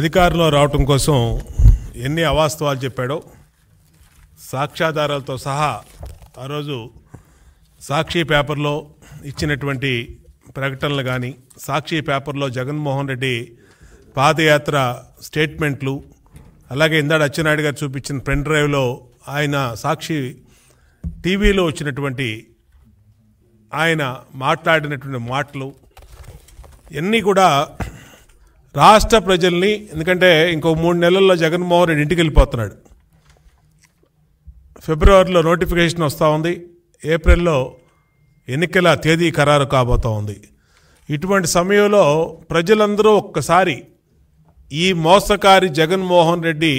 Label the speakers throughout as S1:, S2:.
S1: అధికారంలో రావటం కోసం ఎన్ని అవాస్తవాలు చెప్పాడో సాక్ష్యాధారాలతో సహా ఆ రోజు సాక్షి పేపర్లో ఇచ్చినటువంటి ప్రకటనలు కానీ సాక్షి పేపర్లో జగన్మోహన్ రెడ్డి పాదయాత్ర స్టేట్మెంట్లు అలాగే ఇందాడు అచ్చెన్నాయుడు గారు చూపించిన పెన్ డ్రైవ్లో ఆయన సాక్షి టీవీలో వచ్చినటువంటి ఆయన మాట్లాడినటువంటి మాటలు ఇవన్నీ కూడా రాష్ట్ర ప్రజల్ని ఎందుకంటే ఇంకో మూడు నెలల్లో జగన్మోహన్ రెడ్డి ఇంటికి వెళ్ళిపోతున్నాడు ఫిబ్రవరిలో నోటిఫికేషన్ వస్తూ ఉంది ఏప్రిల్లో ఎన్నికల తేదీ ఖరారు కాబోతూ ఉంది ఇటువంటి సమయంలో ప్రజలందరూ ఒక్కసారి ఈ మోసకారి జగన్మోహన్ రెడ్డి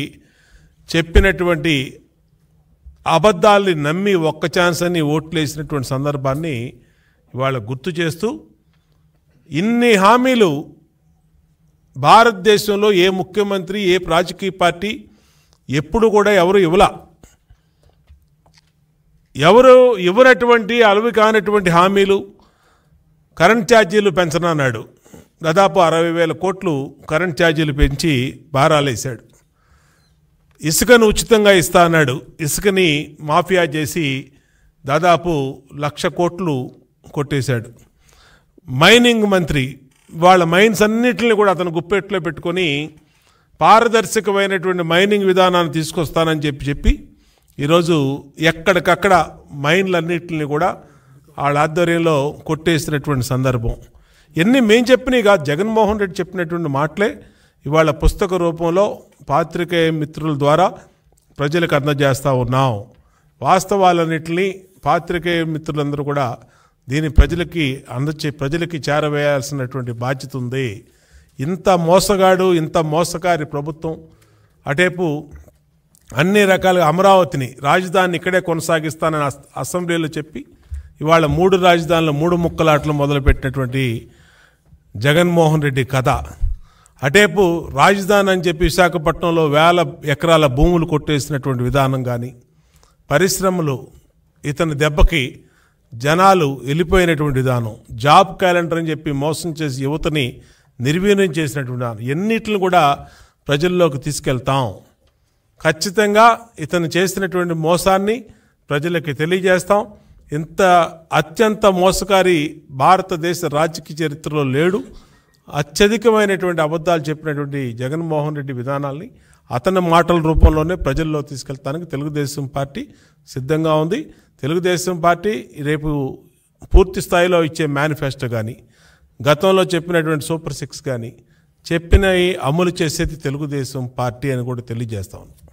S1: చెప్పినటువంటి అబద్ధాల్ని నమ్మి ఒక్క ఛాన్స్ అని ఓట్లేసినటువంటి సందర్భాన్ని ఇవాళ గుర్తు చేస్తూ ఇన్ని హామీలు భారతదేశంలో ఏ ముఖ్యమంత్రి ఏ రాజకీయ పార్టీ ఎప్పుడు కూడా ఎవరు ఇవ్వల ఎవరు ఇవ్వనటువంటి అలవి కానటువంటి హామీలు కరెంట్ ఛార్జీలు పెంచనన్నాడు దాదాపు అరవై వేల కోట్లు కరెంట్ ఛార్జీలు పెంచి భారాలేశాడు ఇసుకను ఉచితంగా ఇస్తా అన్నాడు ఇసుకని మాఫియా చేసి దాదాపు లక్ష కోట్లు కొట్టేశాడు మైనింగ్ మంత్రి వాళ్ళ మైన్స్ అన్నిటిని కూడా అతను గుప్పెట్లో పెట్టుకొని పారదర్శకమైనటువంటి మైనింగ్ విధానాన్ని తీసుకొస్తానని చెప్పి చెప్పి ఈరోజు ఎక్కడికక్కడ మైన్లన్నింటిని కూడా వాళ్ళ ఆధ్వర్యంలో కొట్టేసినటువంటి సందర్భం ఎన్ని మేము చెప్పినాయి కాదు జగన్మోహన్ రెడ్డి చెప్పినటువంటి మాటలే ఇవాళ పుస్తక రూపంలో పాత్రికేయ మిత్రుల ద్వారా ప్రజలకు అందజేస్తూ ఉన్నాం వాస్తవాలన్నింటినీ పాత్రికేయ మిత్రులందరూ కూడా దీని ప్రజలకి అందచే ప్రజలకి చేరవేయాల్సినటువంటి బాధ్యత ఉంది ఇంత మోసగాడు ఇంత మోసకారి ప్రభుత్వం అటేపు అన్ని రకాలుగా అమరావతిని రాజధానిని ఇక్కడే కొనసాగిస్తానని అసెంబ్లీలో చెప్పి ఇవాళ మూడు రాజధానులు మూడు ముక్కలాట్లు మొదలుపెట్టినటువంటి జగన్మోహన్ రెడ్డి కథ అటేపు రాజధాని అని చెప్పి విశాఖపట్నంలో వేల ఎకరాల భూములు కొట్టేసినటువంటి విధానం కానీ పరిశ్రమలు ఇతని దెబ్బకి జనాలు వెళ్ళిపోయినటువంటి విధానం జాబ్ క్యాలెండర్ అని చెప్పి మోసం చేసి యువతని నిర్వీర్యం చేసినటువంటి విధానం ఎన్నిటిని కూడా ప్రజల్లోకి తీసుకెళ్తాం ఖచ్చితంగా ఇతను చేసినటువంటి మోసాన్ని ప్రజలకి తెలియజేస్తాం ఇంత అత్యంత మోసకారి భారతదేశ రాజకీయ చరిత్రలో లేడు అత్యధికమైనటువంటి అబద్ధాలు చెప్పినటువంటి జగన్మోహన్ రెడ్డి విధానాల్ని అతని మాటల రూపంలోనే ప్రజల్లో తీసుకెళ్తానికి తెలుగుదేశం పార్టీ సిద్ధంగా ఉంది తెలుగుదేశం పార్టీ రేపు పూర్తి స్థాయిలో ఇచ్చే మేనిఫెస్టో కానీ గతంలో చెప్పినటువంటి సూపర్ సిక్స్ కానీ చెప్పినవి అమలు చేసేది తెలుగుదేశం పార్టీ అని కూడా తెలియజేస్తా ఉన్నాం